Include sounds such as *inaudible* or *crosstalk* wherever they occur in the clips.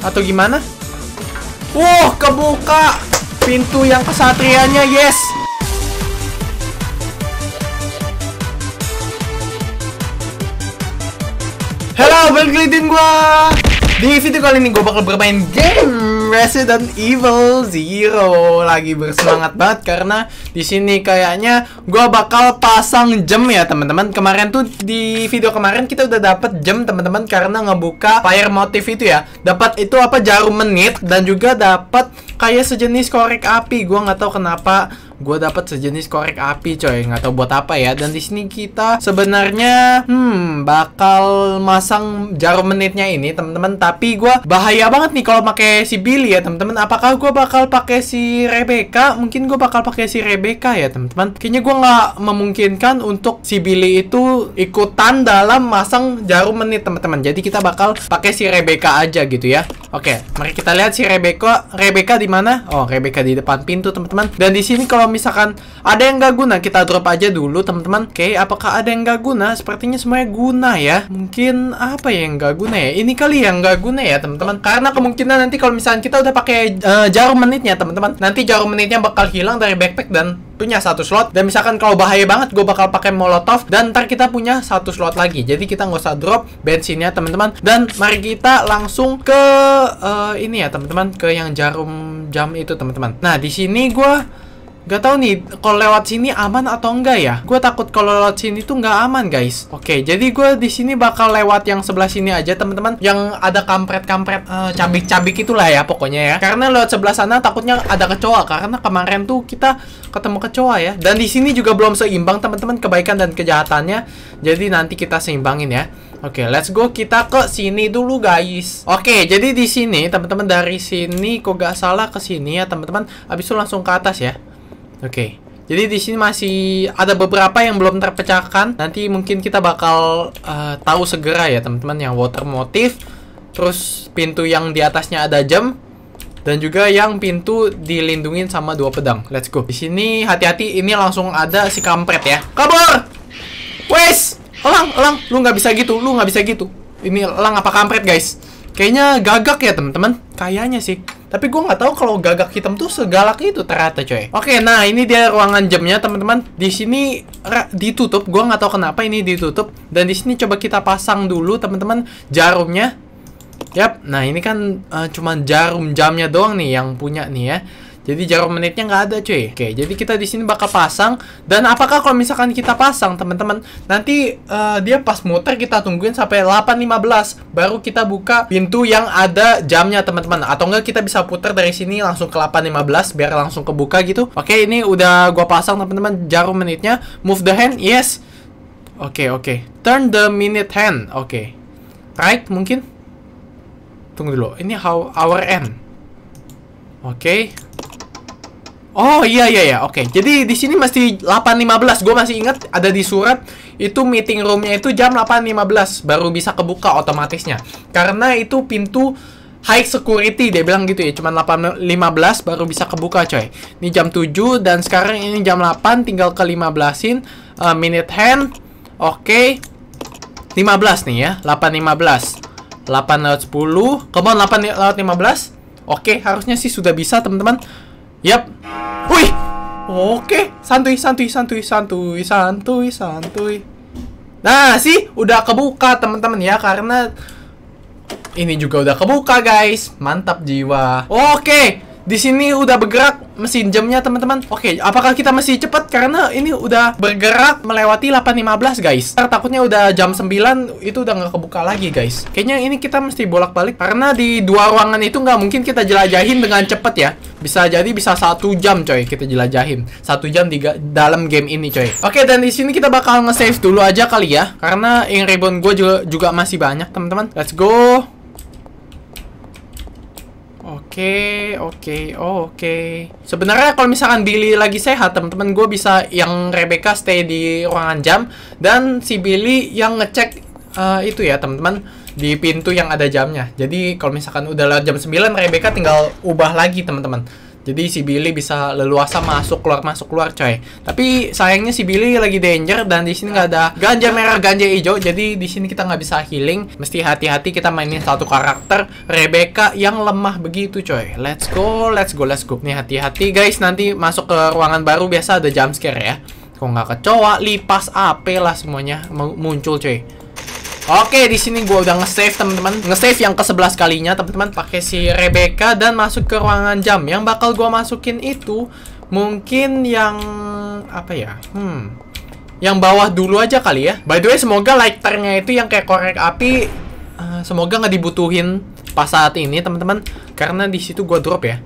Atau gimana? Wow, kebuka pintu yang kesatrianya yes. Halo, balik lagi gua. Di video kali ini gue bakal bermain game Resident Evil Zero lagi bersemangat banget karena di sini kayaknya gue bakal pasang jam ya teman-teman. Kemarin tuh di video kemarin kita udah dapat jam teman-teman karena ngebuka fire motif itu ya. Dapat itu apa jarum menit dan juga dapat kayak sejenis korek api. gue nggak tahu kenapa gue dapat sejenis korek api coy nggak tahu buat apa ya dan di sini kita sebenarnya hmm bakal masang jarum menitnya ini teman-teman tapi gue bahaya banget nih kalau pakai si Billy ya teman-teman apakah gue bakal pakai si Rebecca mungkin gue bakal pakai si Rebecca ya teman-teman kayaknya gue nggak memungkinkan untuk si Billy itu ikutan dalam masang jarum menit teman-teman jadi kita bakal pakai si Rebecca aja gitu ya oke mari kita lihat si Rebecca Rebecca di mana oh Rebecca di depan pintu teman-teman dan di sini kalau misalkan ada yang nggak guna, kita drop aja dulu teman-teman. Oke, okay, apakah ada yang nggak guna? Sepertinya semuanya guna ya. Mungkin apa ya yang nggak guna ya? Ini kali yang nggak guna ya teman-teman. Karena kemungkinan nanti kalau misalkan kita udah pakai uh, jarum menitnya teman-teman, nanti jarum menitnya bakal hilang dari backpack dan punya satu slot dan misalkan kalau bahaya banget gue bakal pakai molotov dan ntar kita punya satu slot lagi jadi kita nggak usah drop bensinnya teman-teman dan mari kita langsung ke uh, ini ya teman-teman ke yang jarum jam itu teman-teman nah di sini gue Gak tau nih, kalau lewat sini aman atau enggak ya? Gue takut kalau lewat sini tuh nggak aman, guys. Oke, jadi gue di sini bakal lewat yang sebelah sini aja, teman-teman. Yang ada kampret-kampret, uh, cabik-cabik itulah ya, pokoknya ya. Karena lewat sebelah sana takutnya ada kecoa, karena kemarin tuh kita ketemu kecoa ya. Dan di sini juga belum seimbang, teman-teman, kebaikan dan kejahatannya. Jadi nanti kita seimbangin ya. Oke, okay, let's go kita ke sini dulu guys. Oke, okay, jadi di sini teman-teman dari sini kok gak salah ke sini ya teman-teman. Abis itu langsung ke atas ya. Oke. Okay. Jadi di sini masih ada beberapa yang belum terpecahkan. Nanti mungkin kita bakal uh, tahu segera ya teman-teman yang water motif, terus pintu yang di atasnya ada jam dan juga yang pintu dilindungin sama dua pedang. Let's go. Di sini hati-hati ini langsung ada si kampret ya. Kabur! Wes! Elang, elang, lu nggak bisa gitu, lu nggak bisa gitu. Ini elang apa kampret guys? Kayaknya gagak ya teman-teman. Kayaknya sih. Tapi gue nggak tahu kalau gagak hitam tuh segalak itu ternyata coy. Oke, nah ini dia ruangan jamnya teman-teman. Di sini ditutup. Gue nggak tahu kenapa ini ditutup. Dan di sini coba kita pasang dulu teman-teman jarumnya. Yap. Nah ini kan uh, cuman jarum jamnya doang nih yang punya nih ya. Jadi jarum menitnya nggak ada cuy. Oke, jadi kita di sini bakal pasang dan apakah kalau misalkan kita pasang teman-teman nanti uh, dia pas muter kita tungguin sampai 8.15 baru kita buka pintu yang ada jamnya teman-teman atau enggak kita bisa putar dari sini langsung ke 8.15 biar langsung kebuka gitu. Oke, ini udah gua pasang teman-teman jarum menitnya. Move the hand. Yes. Oke, oke. Turn the minute hand. Oke. Right mungkin. Tunggu dulu. Ini how our end. Oke. Okay. Oh iya iya iya, oke. Okay. Jadi di sini masih 8.15. Gue masih ingat ada di surat itu meeting roomnya itu jam 8.15 baru bisa kebuka otomatisnya. Karena itu pintu high security dia bilang gitu ya. Cuman 8.15 baru bisa kebuka coy. Ini jam 7 dan sekarang ini jam 8 tinggal ke 15-in uh, minute hand. Oke. Okay. 15 nih ya. 8.15. 8 lewat 10. Come on 8 lewat 15. Oke, okay, harusnya sih sudah bisa teman-teman. Yap. Wih. Oke, santuy, santuy, santuy, santuy, santuy, santuy. Nah, sih udah kebuka teman-teman ya karena ini juga udah kebuka guys. Mantap jiwa. Oke di sini udah bergerak mesin jamnya teman-teman. Oke, apakah kita masih cepat karena ini udah bergerak melewati 8.15 guys. Ntar takutnya udah jam 9 itu udah nggak kebuka lagi guys. Kayaknya ini kita mesti bolak-balik karena di dua ruangan itu nggak mungkin kita jelajahin dengan cepet ya. Bisa jadi bisa satu jam coy kita jelajahin. Satu jam di dalam game ini coy. Oke dan di sini kita bakal nge-save dulu aja kali ya karena yang ribbon gue juga, juga masih banyak teman-teman. Let's go. Oke, oke, oh, oke. Sebenarnya kalau misalkan Billy lagi sehat, teman-teman gue bisa yang Rebecca stay di ruangan jam dan si Billy yang ngecek uh, itu ya, teman-teman di pintu yang ada jamnya. Jadi kalau misalkan udah lewat jam 9, Rebecca tinggal ubah lagi, teman-teman. Jadi si Billy bisa leluasa masuk keluar masuk keluar coy. Tapi sayangnya si Billy lagi danger dan di sini nggak ada ganja merah ganja hijau. Jadi di sini kita nggak bisa healing. Mesti hati-hati kita mainin satu karakter Rebecca yang lemah begitu coy. Let's go, let's go, let's go. Nih hati-hati guys nanti masuk ke ruangan baru biasa ada jump scare ya. Kok nggak kecoa, lipas, apa lah semuanya muncul coy. Oke, di sini gua udah nge-save teman-teman. Nge-save yang ke-11 kalinya teman-teman pakai si Rebecca dan masuk ke ruangan jam. Yang bakal gua masukin itu mungkin yang apa ya? Hmm. Yang bawah dulu aja kali ya. By the way, semoga lighternya itu yang kayak korek api uh, semoga nggak dibutuhin pas saat ini teman-teman karena di situ gua drop ya.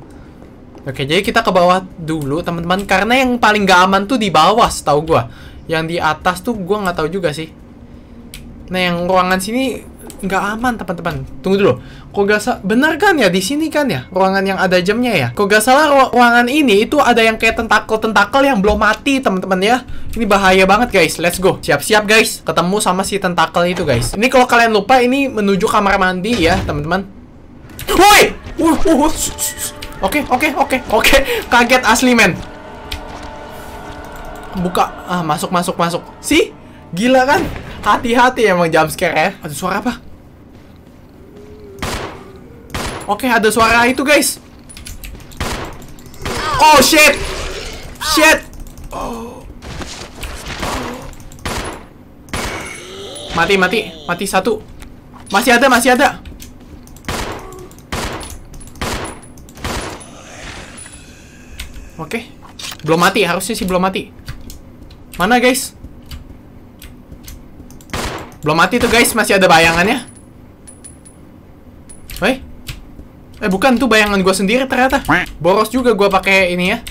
Oke, jadi kita ke bawah dulu teman-teman karena yang paling gak aman tuh di bawah tahu gua. Yang di atas tuh gua nggak tahu juga sih. Nah yang ruangan sini nggak aman teman-teman. Tunggu dulu. Kok gak salah? Benar kan ya? Di sini kan ya? Ruangan yang ada jamnya ya? Kok gak salah ru ruangan ini itu ada yang kayak tentakel-tentakel yang belum mati teman-teman ya? Ini bahaya banget guys. Let's go. Siap-siap guys. Ketemu sama si tentakel itu guys. Ini kalau kalian lupa ini menuju kamar mandi ya teman-teman. Woi! Uh, uh, uh. Oke, oke, oke, oke. Kaget asli men. Buka. Ah, masuk, masuk, masuk. Si? Gila kan? Hati-hati emang jump scare ya. Ada suara apa? Oke, ada suara itu, guys. Oh, shit. Shit. Oh. Mati, mati. Mati satu. Masih ada, masih ada. Oke. Belum mati, harusnya sih belum mati. Mana, guys? Belum mati tuh guys, masih ada bayangannya. Woi. Eh bukan tuh bayangan gue sendiri ternyata. Boros juga gue pakai ini ya.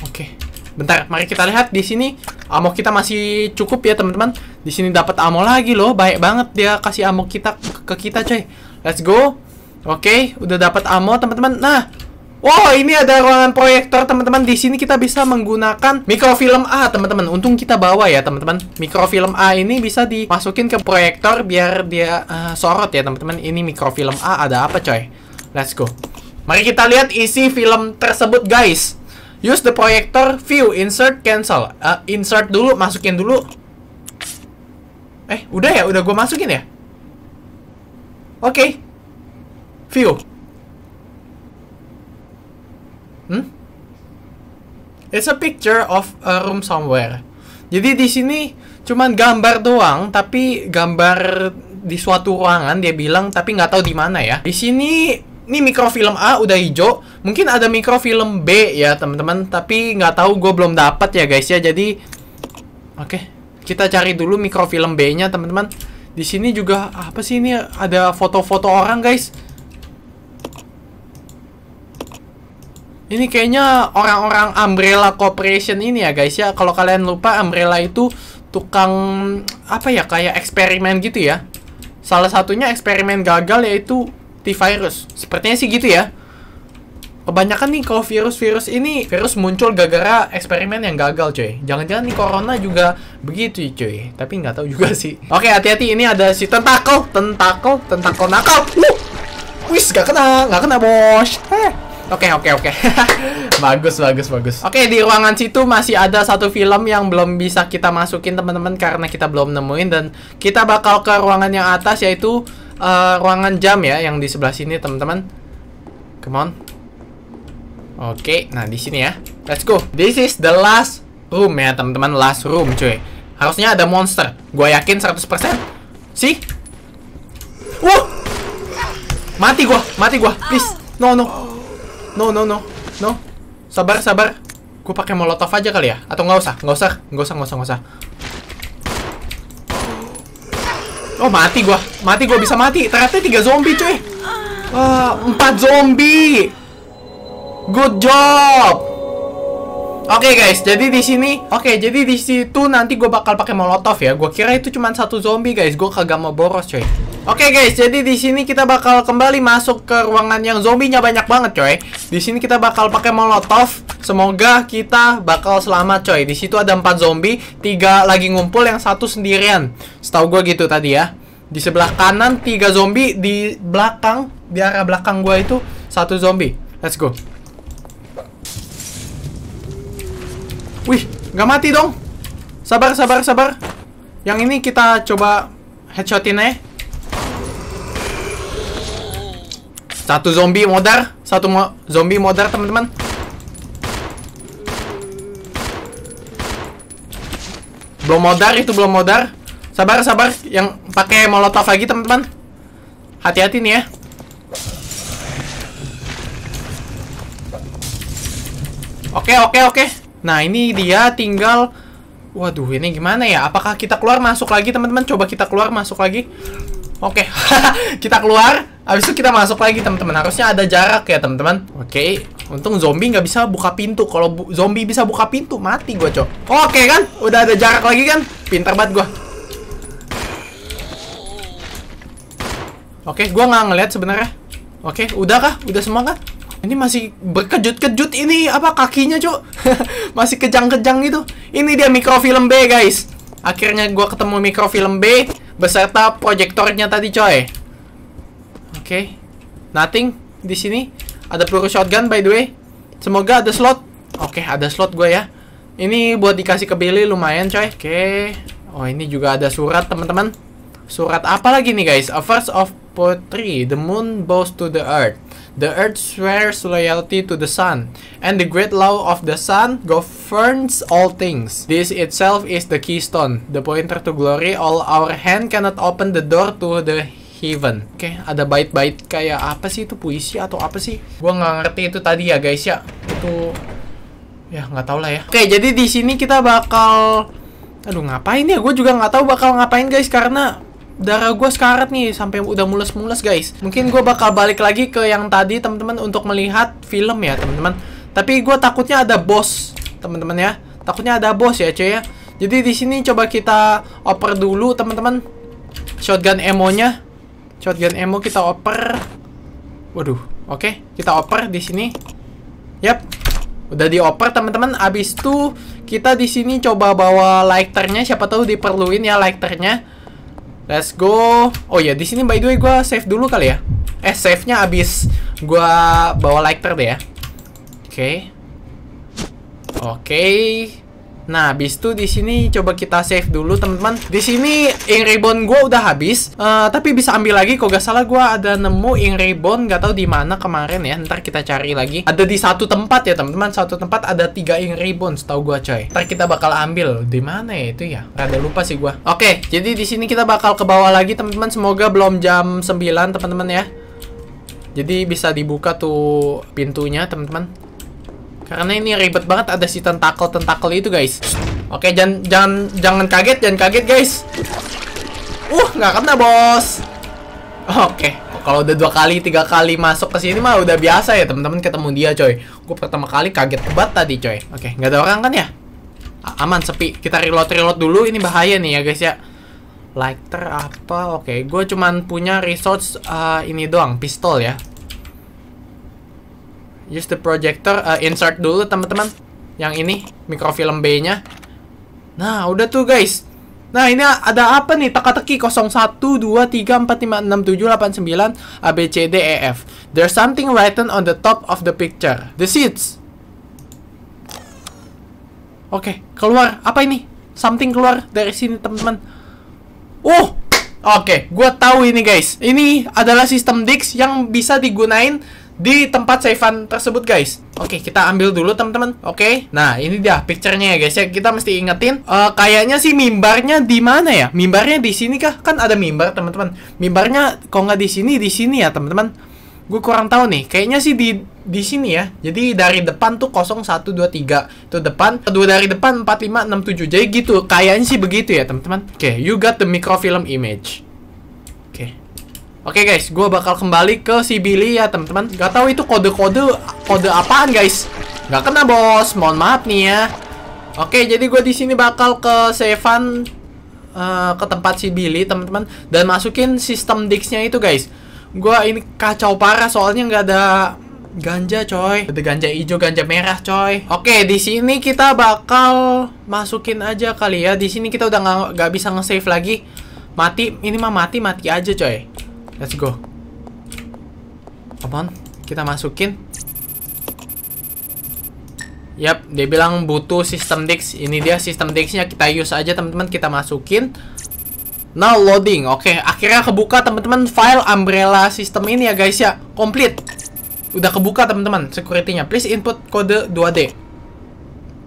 Oke. Bentar, mari kita lihat di sini amok kita masih cukup ya teman-teman. Di sini dapat ammo lagi loh, baik banget dia kasih amok kita ke kita coy. Let's go. Oke, udah dapat ammo teman-teman. Nah, Wow, ini ada ruangan proyektor, teman-teman. Di sini kita bisa menggunakan mikrofilm A, teman-teman. Untung kita bawa ya, teman-teman. Mikrofilm A ini bisa dimasukin ke proyektor biar dia uh, sorot ya, teman-teman. Ini mikrofilm A ada apa, coy? Let's go. Mari kita lihat isi film tersebut, guys. Use the projector view, insert, cancel. Uh, insert dulu, masukin dulu. Eh, udah ya? Udah gue masukin ya? Oke. Okay. View. It's a picture of a room somewhere. Jadi di sini cuman gambar doang, tapi gambar di suatu ruangan dia bilang tapi nggak tahu di mana ya. Di sini ini mikrofilm A udah hijau, mungkin ada mikrofilm B ya teman-teman, tapi nggak tahu gue belum dapat ya guys ya. Jadi oke, okay. kita cari dulu mikrofilm B-nya teman-teman. Di sini juga apa sih ini ada foto-foto orang guys. Ini kayaknya orang-orang Umbrella Corporation ini ya guys ya. Kalau kalian lupa Umbrella itu tukang apa ya kayak eksperimen gitu ya. Salah satunya eksperimen gagal yaitu T-virus. Sepertinya sih gitu ya. Kebanyakan nih kalau virus-virus ini virus muncul gara-gara eksperimen yang gagal coy. Jangan-jangan nih corona juga begitu coy. Tapi nggak tahu juga sih. Oke hati-hati ini ada si tentakel, tentakel, tentakel nakal. Wih, gak kena, gak kena bos. Eh. Oke, okay, oke, okay, oke. Okay. *laughs* bagus, bagus, bagus. Oke, okay, di ruangan situ masih ada satu film yang belum bisa kita masukin, teman-teman, karena kita belum nemuin. Dan kita bakal ke ruangan yang atas, yaitu uh, ruangan jam ya, yang di sebelah sini, teman-teman. Come on. Oke, okay, nah di sini ya. Let's go. This is the last room ya, teman-teman. Last room, cuy. Harusnya ada monster. Gue yakin 100%. Sih? Wow! Mati gua, mati gua. Please. No, no no, no, no, no. Sabar, sabar. Gue pakai molotov aja kali ya? Atau nggak usah? Nggak usah, nggak usah, nggak usah, nggak usah. Oh mati gua. mati gua bisa mati. Ternyata tiga zombie cuy. empat ah, empat zombie. Good job. Oke okay, guys, jadi di sini, oke, okay, jadi di situ nanti gue bakal pakai molotov ya. Gue kira itu cuma satu zombie guys. Gue kagak mau boros coy. Oke okay guys, jadi di sini kita bakal kembali masuk ke ruangan yang zombinya banyak banget coy. Di sini kita bakal pakai molotov. Semoga kita bakal selamat coy. Di situ ada 4 zombie, tiga lagi ngumpul, yang satu sendirian. Setahu gue gitu tadi ya. Di sebelah kanan tiga zombie, di belakang, di arah belakang gue itu satu zombie. Let's go. Wih, nggak mati dong. Sabar, sabar, sabar. Yang ini kita coba headshotin ya. Satu zombie modar, satu mo zombie modar teman-teman. Belum modar itu belum modar. Sabar sabar, yang pakai molotov lagi teman-teman. Hati-hati nih ya. Oke oke oke. Nah ini dia tinggal Waduh, ini gimana ya? Apakah kita keluar masuk lagi, teman-teman? Coba kita keluar masuk lagi. Oke, okay. *laughs* kita keluar. Habis itu kita masuk lagi teman-teman. Harusnya ada jarak ya teman-teman. Oke, okay. untung zombie nggak bisa buka pintu. Kalau bu zombie bisa buka pintu, mati gue cok. Oke okay, kan, udah ada jarak lagi kan? Pintar banget gue. Oke, okay, gue nggak ngeliat sebenarnya. Oke, okay, udah kah? Udah semua kah? Ini masih berkejut-kejut ini apa kakinya, cok? *laughs* masih kejang-kejang gitu. Ini dia mikrofilm B, guys. Akhirnya gue ketemu mikrofilm B beserta proyektornya tadi coy. Oke. Okay. Nothing di sini. Ada peluru shotgun by the way. Semoga ada slot. Oke, okay, ada slot gue ya. Ini buat dikasih ke Billy lumayan coy. Oke. Okay. Oh, ini juga ada surat teman-teman. Surat apa lagi nih guys? A verse of poetry. The moon bows to the earth. The earth swears loyalty to the sun, and the great law of the sun governs all things. This itself is the keystone, the pointer to glory. All our hand cannot open the door to the heaven. Oke, okay, ada bait-bait kayak apa sih itu puisi atau apa sih? Gua nggak ngerti itu tadi ya guys ya. Itu ya nggak tau lah ya. Oke, okay, jadi di sini kita bakal Aduh ngapain ya? Gue juga nggak tahu bakal ngapain guys karena darah gue sekarat nih sampai udah mules-mules guys. Mungkin gue bakal balik lagi ke yang tadi teman-teman untuk melihat film ya teman-teman. Tapi gue takutnya ada bos teman-teman ya. Takutnya ada bos ya cuy ya. Jadi di sini coba kita oper dulu teman-teman. Shotgun emonya, shotgun emo kita oper. Waduh, oke okay. kita oper di sini. Yap, udah dioper teman-teman. Abis itu kita di sini coba bawa lighternya siapa tahu diperluin ya lighternya Let's go. Oh ya, di sini by the way gue save dulu kali ya. Eh, save-nya abis gue bawa lighter deh ya. Oke. Okay. Oke. Okay. Nah, habis itu di sini coba kita save dulu, teman-teman. Di sini ink ribbon gua udah habis, uh, tapi bisa ambil lagi kok gak salah gua ada nemu ink ribbon gak tahu di mana kemarin ya. Ntar kita cari lagi. Ada di satu tempat ya, teman-teman. Satu tempat ada tiga ink ribbon setahu gua, coy. Ntar kita bakal ambil di mana ya itu ya? Rada lupa sih gua. Oke, jadi di sini kita bakal ke bawah lagi, teman-teman. Semoga belum jam 9, teman-teman ya. Jadi bisa dibuka tuh pintunya, teman-teman. Karena ini ribet banget ada si tentakel-tentakel itu, guys. Oke, jangan jangan jangan kaget, jangan kaget, guys. Uh, nggak kena, Bos. Oke, kalau udah dua kali, tiga kali masuk ke sini mah udah biasa ya, teman-teman ketemu dia, coy. Gue pertama kali kaget banget tadi, coy. Oke, nggak ada orang kan ya? A aman, sepi. Kita reload-reload dulu, ini bahaya nih ya, guys ya. Lighter apa? Oke, gue cuman punya resource uh, ini doang, pistol ya. Use the projector, uh, insert dulu teman-teman. Yang ini mikrofilm B-nya. Nah, udah tuh guys. Nah, ini ada apa nih? Teka-teki 01 2 3 4 5 6 7 8 9 A B C D E F. There's something written on the top of the picture. The seeds. Oke, okay, keluar. Apa ini? Something keluar dari sini, teman-teman. Oh, oke. Okay, gua tahu ini, guys. Ini adalah sistem Dix yang bisa digunain di tempat savean tersebut guys. Oke, kita ambil dulu teman-teman. Oke. Nah, ini dia picturenya ya guys ya. Kita mesti ingetin uh, kayaknya sih mimbarnya di mana ya? Mimbarnya di sini kah? Kan ada mimbar, teman-teman. Mimbarnya kok nggak di sini, di sini ya, teman-teman. Gue kurang tahu nih. Kayaknya sih di di sini ya. Jadi dari depan tuh 0 1 2 3. Tuh depan, kedua dari depan 4 5 6 7. Jadi gitu. Kayaknya sih begitu ya, teman-teman. Oke, you got the microfilm image. Oke okay, guys, gue bakal kembali ke si Billy ya teman-teman. Gak tau itu kode-kode kode apaan guys. Gak kena bos, mohon maaf nih ya. Oke, okay, jadi gue di sini bakal ke Sevan uh, ke tempat si Billy teman-teman dan masukin sistem dixnya itu guys. Gue ini kacau parah soalnya nggak ada ganja coy, ada ganja hijau, ganja merah coy. Oke, okay, di sini kita bakal masukin aja kali ya. Di sini kita udah nggak bisa nge-save lagi. Mati, ini mah mati mati aja coy. Let's go. Apaan? kita masukin. Yap, dia bilang butuh sistem disk. Ini dia sistem disknya kita use aja teman-teman, kita masukin. Now loading. Oke, okay, akhirnya kebuka teman-teman file umbrella system ini ya guys ya. Complete. Udah kebuka teman-teman security-nya. Please input kode 2D.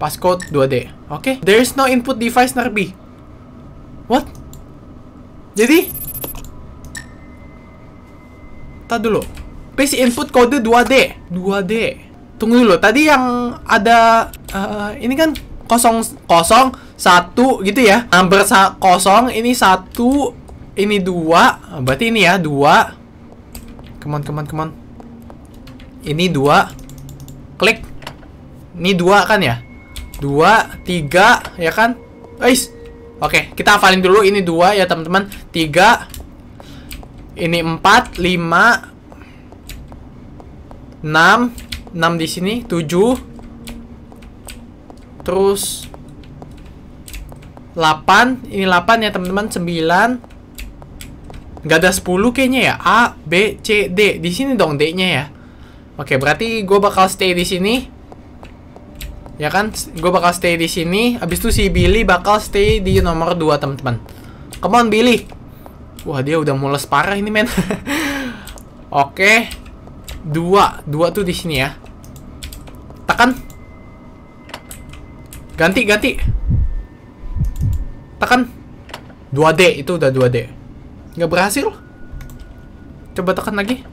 Passcode 2D. Oke. Okay. There is no input device Nerbi. What? Jadi tak dulu. Paste input kode 2D. 2D. Tunggu dulu, tadi yang ada uh, ini kan kosong kosong satu gitu ya. Number sa kosong ini satu ini dua berarti ini ya dua kemon kemon kemon ini dua klik ini dua kan ya dua tiga ya kan guys oke okay, kita hafalin dulu ini dua ya teman-teman tiga ini 4, 5 6 6 di sini, 7 Terus 8 Ini 8 ya teman-teman 9 Gak ada 10 kayaknya ya A, B, C, D Di sini dong D-nya ya Oke berarti gue bakal stay di sini Ya kan Gue bakal stay di sini Abis itu si Billy bakal stay di nomor 2 teman-teman Come on Billy Wah dia udah mules parah ini men. *laughs* Oke. Dua. Dua tuh di sini ya. Tekan. Ganti, ganti. Tekan. 2D. Itu udah 2D. Nggak berhasil. Coba tekan lagi.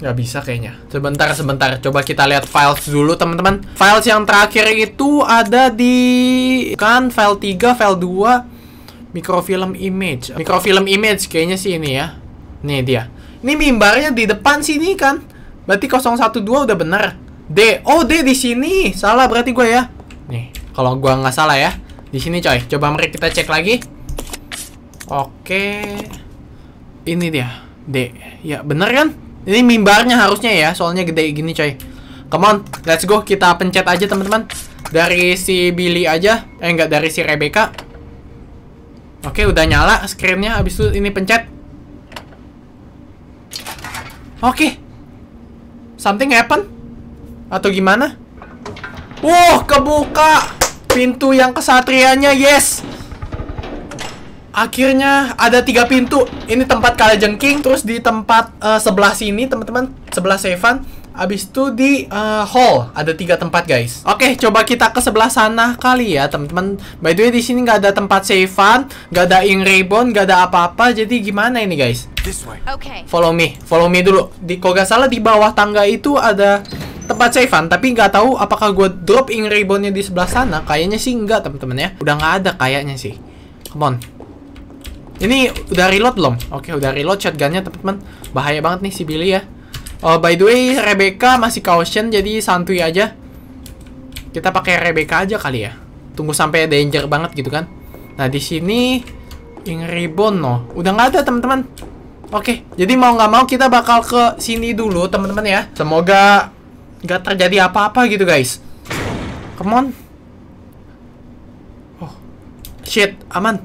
Gak bisa kayaknya. Sebentar, sebentar. Coba kita lihat files dulu, teman-teman. Files yang terakhir itu ada di... Kan, file 3, file 2, microfilm image. Microfilm image kayaknya sih ini ya. Nih dia. Ini mimbarnya di depan sini kan. Berarti 012 udah bener. D. Oh, D di sini. Salah berarti gue ya. Nih, kalau gue nggak salah ya. Di sini coy. Coba mari kita cek lagi. Oke. Ini dia. D. Ya, bener kan? Ini mimbarnya harusnya ya, soalnya gede gini coy. Come on, let's go. Kita pencet aja teman-teman. Dari si Billy aja. Eh, enggak, dari si Rebecca. Oke, udah nyala screennya. Abis itu ini pencet. Oke. Something happen? Atau gimana? Wuh, kebuka! Pintu yang kesatrianya yes! Akhirnya ada tiga pintu. Ini tempat kalajengking, terus di tempat uh, sebelah sini, teman-teman, sebelah Seven. Abis itu di uh, hall ada tiga tempat guys. Oke, okay, coba kita ke sebelah sana kali ya teman-teman. By the way di sini nggak ada tempat savean, nggak ada ing ribbon, nggak ada apa-apa. Jadi gimana ini guys? Okay. Follow me, follow me dulu. Di kok gak salah di bawah tangga itu ada tempat savean, tapi nggak tahu apakah gue drop ing ribbonnya di sebelah sana. Kayaknya sih nggak teman-teman ya. Udah nggak ada kayaknya sih. Come on. Ini udah reload belum? Oke, udah reload shotgunnya teman-teman. Bahaya banget nih si Billy ya. Oh, by the way, Rebecca masih caution, jadi santuy aja. Kita pakai Rebecca aja kali ya. Tunggu sampai danger banget gitu kan. Nah, di sini Ing Ribbon no. Udah nggak ada, teman-teman. Oke, jadi mau nggak mau kita bakal ke sini dulu, teman-teman ya. Semoga nggak terjadi apa-apa gitu, guys. Come on. Oh, shit, aman.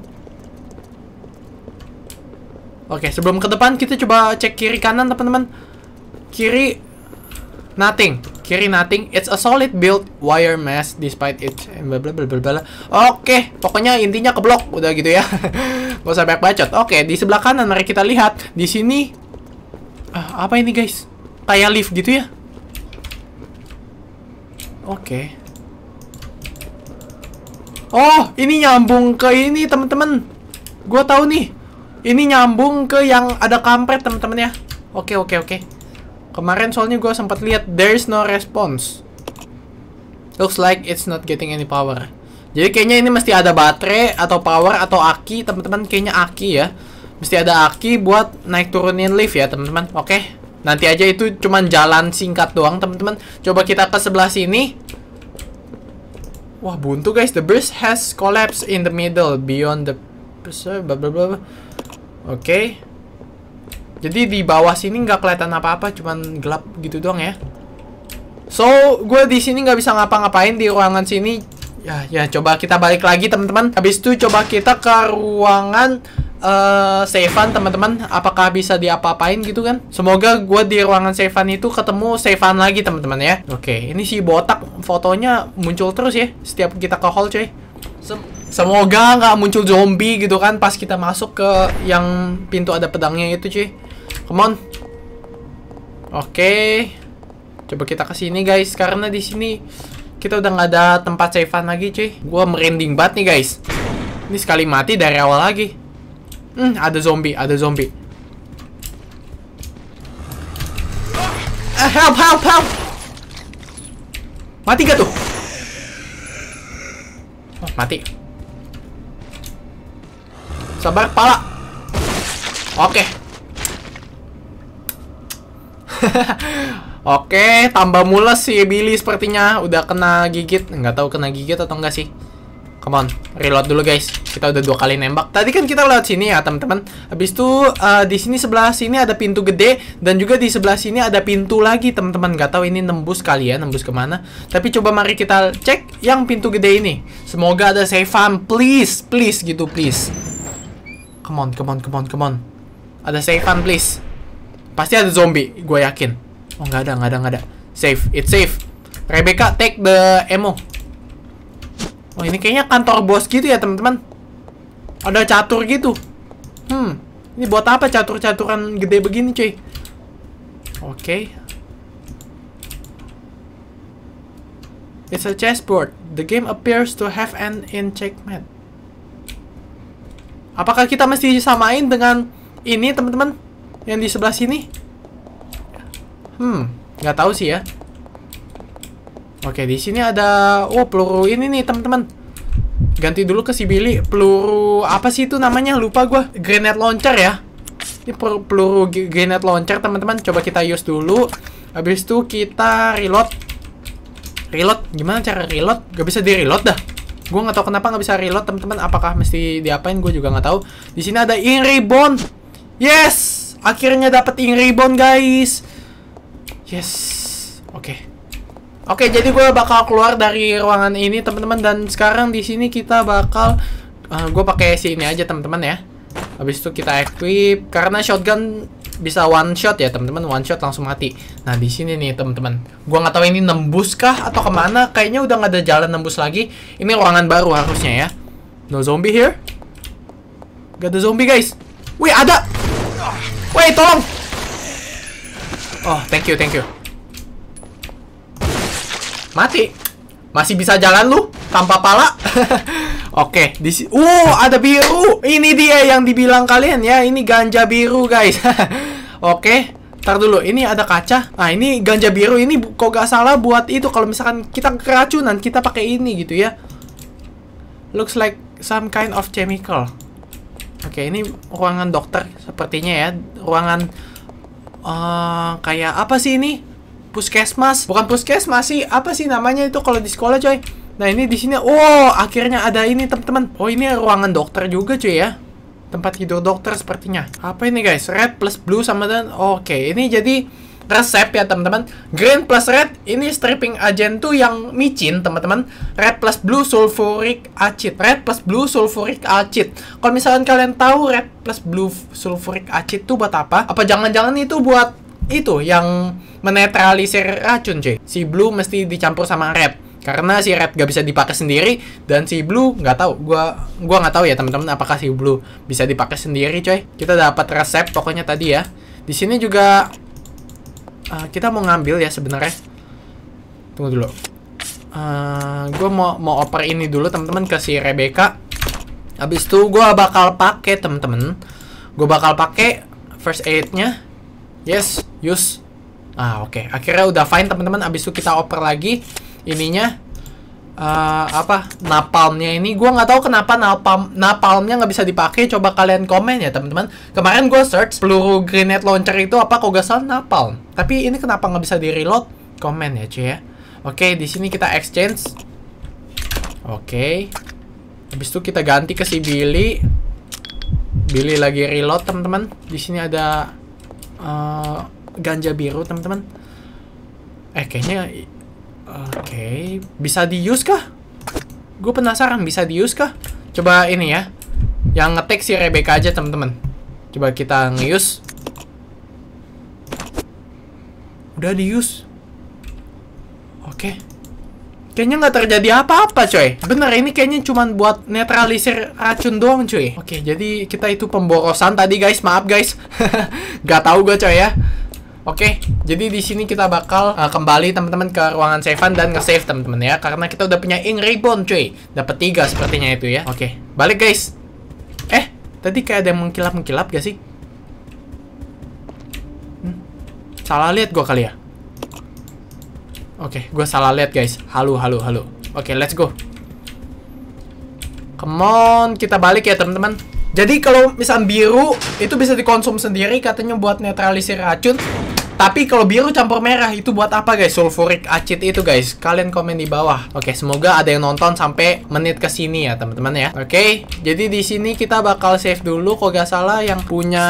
Oke, sebelum ke depan kita coba cek kiri kanan teman-teman. Kiri nothing. Kiri nothing. It's a solid build wire mesh despite it bla bla bla Oke, pokoknya intinya keblok udah gitu ya. *laughs* Gak usah banyak bacot. Oke, di sebelah kanan mari kita lihat di sini uh, apa ini guys? Kayak lift gitu ya. Oke. Oh, ini nyambung ke ini teman-teman. Gua tahu nih. Ini nyambung ke yang ada kampret teman-teman ya. Oke, oke, oke. Kemarin soalnya gue sempat lihat there is no response. Looks like it's not getting any power. Jadi kayaknya ini mesti ada baterai atau power atau aki, teman-teman. Kayaknya aki ya. Mesti ada aki buat naik turunin lift ya, teman-teman. Oke. Nanti aja itu cuman jalan singkat doang, teman-teman. Coba kita ke sebelah sini. Wah, buntu guys. The bridge has collapsed in the middle beyond the blah blah blah. Oke. Okay. Jadi di bawah sini nggak kelihatan apa-apa, cuman gelap gitu doang ya. So, gue di sini nggak bisa ngapa-ngapain di ruangan sini. Ya, ya coba kita balik lagi teman-teman. Habis itu coba kita ke ruangan uh, Sevan teman-teman. Apakah bisa diapa-apain gitu kan? Semoga gue di ruangan Sevan itu ketemu Sevan lagi teman-teman ya. Oke, ini si botak fotonya muncul terus ya setiap kita ke hall coy. Sem semoga nggak muncul zombie gitu kan pas kita masuk ke yang pintu ada pedangnya itu cuy. Come on. Oke. Okay. Coba kita ke sini guys karena di sini kita udah nggak ada tempat save lagi cuy. Gua merinding banget nih guys. Ini sekali mati dari awal lagi. Hmm, ada zombie, ada zombie. Ah, help, help, help. Mati gak tuh? mati. Sabar, kepala. Oke. *laughs* Oke, tambah mules si Billy sepertinya. Udah kena gigit. Nggak tahu kena gigit atau enggak sih. Come on, reload dulu guys. Kita udah dua kali nembak. Tadi kan kita lewat sini ya, teman-teman. Habis itu uh, di sini sebelah sini ada pintu gede dan juga di sebelah sini ada pintu lagi, teman-teman. Gak tahu ini nembus kali ya, nembus kemana. Tapi coba mari kita cek yang pintu gede ini. Semoga ada farm, please, please gitu, please. Come on, come on, come on, come on. Ada farm, please. Pasti ada zombie, gue yakin. Oh, nggak ada, nggak ada, nggak ada. Safe, it's safe. Rebecca, take the ammo. Oh ini kayaknya kantor bos gitu ya teman-teman. Ada catur gitu. Hmm, ini buat apa catur-caturan gede begini cuy? Oke. Okay. It's a chessboard. The game appears to have an in checkmate. Apakah kita mesti samain dengan ini teman-teman yang di sebelah sini? Hmm, nggak tahu sih ya. Oke, di sini ada oh peluru ini nih, teman-teman. Ganti dulu ke si Billy. Peluru apa sih itu namanya? Lupa gua. Grenade launcher ya. Ini peluru grenade launcher, teman-teman. Coba kita use dulu. Habis itu kita reload. Reload gimana cara reload? Gak bisa di-reload dah. Gue nggak tahu kenapa nggak bisa reload, teman-teman. Apakah mesti diapain? Gue juga nggak tahu. Di sini ada in ribbon. Yes! Akhirnya dapat in ribbon, guys. Yes. Oke, jadi gue bakal keluar dari ruangan ini, teman-teman. Dan sekarang di sini kita bakal, uh, eh, gue pakai si ini aja, teman-teman ya. Habis itu kita equip karena shotgun bisa one shot ya, teman-teman. One shot langsung mati. Nah di sini nih, teman-teman. Gue nggak tahu ini nembus kah atau kemana. Kayaknya udah nggak ada jalan nembus lagi. Ini ruangan baru harusnya ya. No zombie here. Gak ada zombie guys. Wih ada. Wih tolong. Oh thank you thank you. Mati. Masih bisa jalan lu tanpa pala. *laughs* Oke, di sini uh ada biru. Ini dia yang dibilang kalian ya. Ini ganja biru, guys. *laughs* Oke. tar Ntar dulu, ini ada kaca. Nah, ini ganja biru ini kok gak salah buat itu kalau misalkan kita keracunan, kita pakai ini gitu ya. Looks like some kind of chemical. Oke, ini ruangan dokter sepertinya ya. Ruangan uh, kayak apa sih ini? puskesmas bukan puskesmas sih apa sih namanya itu kalau di sekolah coy nah ini di sini oh akhirnya ada ini teman-teman oh ini ruangan dokter juga cuy ya tempat tidur dokter sepertinya apa ini guys red plus blue sama dan oke okay. ini jadi resep ya teman-teman green plus red ini stripping agent tuh yang micin teman-teman red plus blue sulfuric acid red plus blue sulfuric acid kalau misalkan kalian tahu red plus blue sulfuric acid tuh buat apa apa jangan-jangan itu buat itu yang menetralisir racun cuy si blue mesti dicampur sama red karena si red gak bisa dipakai sendiri dan si blue nggak tahu gua gua nggak tahu ya teman-teman apakah si blue bisa dipakai sendiri cuy kita dapat resep pokoknya tadi ya di sini juga uh, kita mau ngambil ya sebenarnya tunggu dulu uh, eh, gue mau mau oper ini dulu teman-teman ke si Rebecca habis itu gue bakal pakai teman-teman gue bakal pakai first aidnya Yes, use. Ah, oke. Okay. Akhirnya udah fine teman-teman. Abis itu kita oper lagi ininya uh, apa napalmnya ini gue nggak tahu kenapa napalm napalmnya nggak bisa dipakai coba kalian komen ya teman-teman kemarin gue search peluru grenade launcher itu apa kok gak salah napalm tapi ini kenapa nggak bisa di reload komen ya cuy ya oke okay, di sini kita exchange oke okay. habis itu kita ganti ke si Billy Billy lagi reload teman-teman di sini ada Eh, ganja biru teman-teman eh kayaknya oke okay. bisa di use kah gue penasaran bisa di use kah coba ini ya yang ngetek si Rebecca aja teman-teman coba kita nge-use udah di use Kayaknya nggak terjadi apa-apa coy. Bener ini kayaknya cuma buat netralisir racun doang cuy. Oke jadi kita itu pemborosan tadi guys. Maaf guys. *laughs* gak tau gue coy ya. Oke, jadi di sini kita bakal uh, kembali teman-teman ke ruangan Seven dan nge-save teman-teman ya karena kita udah punya ink ribbon cuy. Dapat tiga sepertinya itu ya. Oke, balik guys. Eh, tadi kayak ada yang mengkilap-mengkilap gak sih? Hmm, salah lihat gua kali ya. Oke, okay, gue salah lihat guys. Halo, halo, halo. Oke, okay, let's go. Come on, kita balik ya teman-teman. Jadi kalau misal biru itu bisa dikonsum sendiri katanya buat netralisir racun. Tapi kalau biru campur merah itu buat apa guys? Sulfuric acid itu guys. Kalian komen di bawah. Oke, okay, semoga ada yang nonton sampai menit ke sini ya teman-teman ya. Oke, jadi di sini kita bakal save dulu kalau gak salah yang punya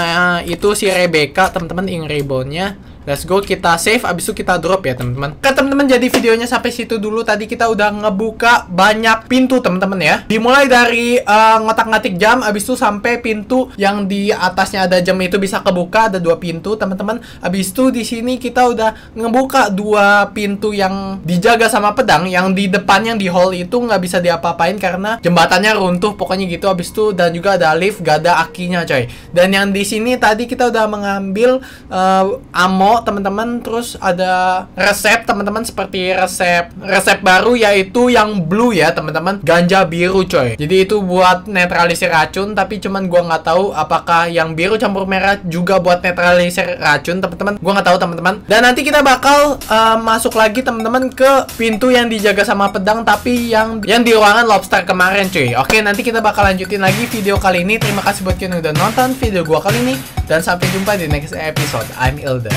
itu si Rebecca teman-teman ing reboundnya Let's go kita save abis itu kita drop ya teman-teman. Oke teman-teman jadi videonya sampai situ dulu tadi kita udah ngebuka banyak pintu teman-teman ya. Dimulai dari uh, ngotak-ngatik jam abis itu sampai pintu yang di atasnya ada jam itu bisa kebuka ada dua pintu teman-teman. Abis itu di sini kita udah ngebuka dua pintu yang dijaga sama pedang yang di depan yang di hall itu nggak bisa diapa-apain karena jembatannya runtuh pokoknya gitu abis itu dan juga ada lift gak ada akinya coy. Dan yang di sini tadi kita udah mengambil uh, ammo demo teman-teman terus ada resep teman-teman seperti resep resep baru yaitu yang blue ya teman-teman ganja biru coy jadi itu buat netralisir racun tapi cuman gua nggak tahu apakah yang biru campur merah juga buat netralisir racun teman-teman gua nggak tahu teman-teman dan nanti kita bakal uh, masuk lagi teman-teman ke pintu yang dijaga sama pedang tapi yang yang di ruangan lobster kemarin cuy oke nanti kita bakal lanjutin lagi video kali ini terima kasih buat kalian udah nonton video gua kali ini dan sampai jumpa di next episode I'm Elder.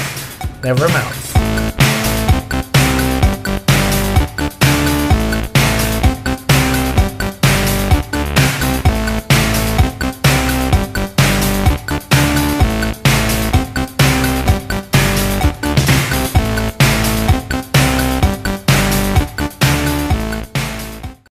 Never mind.